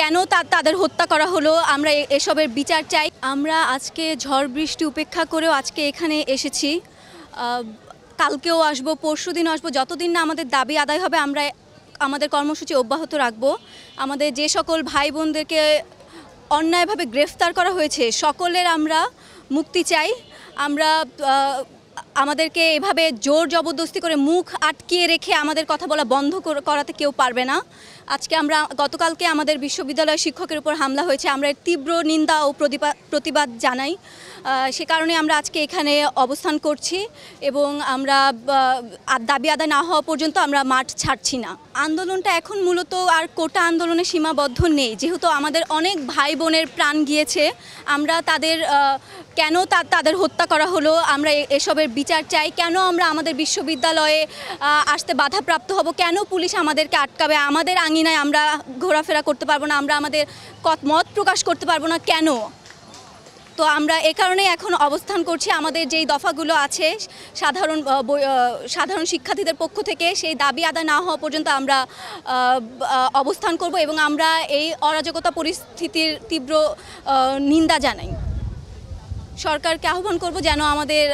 কেন তাদের হত্যা করা হলো আমরা এসবের বিচার চাই আমরা আজকে ঝড় বৃষ্টি উপেক্ষা করেও আজকে এখানে এসেছি কালকেও আসব পরশু দিন আসবো যতদিন না আমাদের দাবি আদায় হবে আমরা আমাদের কর্মসূচি অব্যাহত রাখব আমাদের যে সকল ভাই বোনদেরকে অন্যায়ভাবে গ্রেফতার করা হয়েছে সকলের আমরা মুক্তি চাই আমরা আমাদেরকে এভাবে জোর জবরদস্তি করে মুখ আটকিয়ে রেখে আমাদের কথা বলা বন্ধ করাতে কেউ পারবে না আজকে আমরা গতকালকে আমাদের বিশ্ববিদ্যালয় শিক্ষকের উপর হামলা হয়েছে আমরা তীব্র নিন্দা ও প্রতিবাদ জানাই সে কারণে আমরা আজকে এখানে অবস্থান করছি এবং আমরা দাবি আদায় না হওয়া পর্যন্ত আমরা মাঠ ছাড়ছি না আন্দোলনটা এখন মূলত আর কোটা আন্দোলনে সীমাবদ্ধ নেই যেহেতু আমাদের অনেক ভাই বোনের প্রাণ গিয়েছে আমরা তাদের কেন তাদের হত্যা করা হলো আমরা এসবের বিচার চাই কেন আমরা আমাদের বিশ্ববিদ্যালয়ে আসতে বাধাপ্রাপ্ত হব কেন পুলিশ আমাদেরকে আটকাবে আমাদের আঙিনায় আমরা ঘোরাফেরা করতে পারবো না আমরা আমাদের মত প্রকাশ করতে পারবো না কেন তো আমরা এ কারণে এখন অবস্থান করছি আমাদের যেই দফাগুলো আছে সাধারণ সাধারণ শিক্ষার্থীদের পক্ষ থেকে সেই দাবি আদা না হওয়া পর্যন্ত আমরা অবস্থান করব এবং আমরা এই অরাজকতা পরিস্থিতির তীব্র নিন্দা জানাই সরকারকে আহ্বান করব যেন আমাদের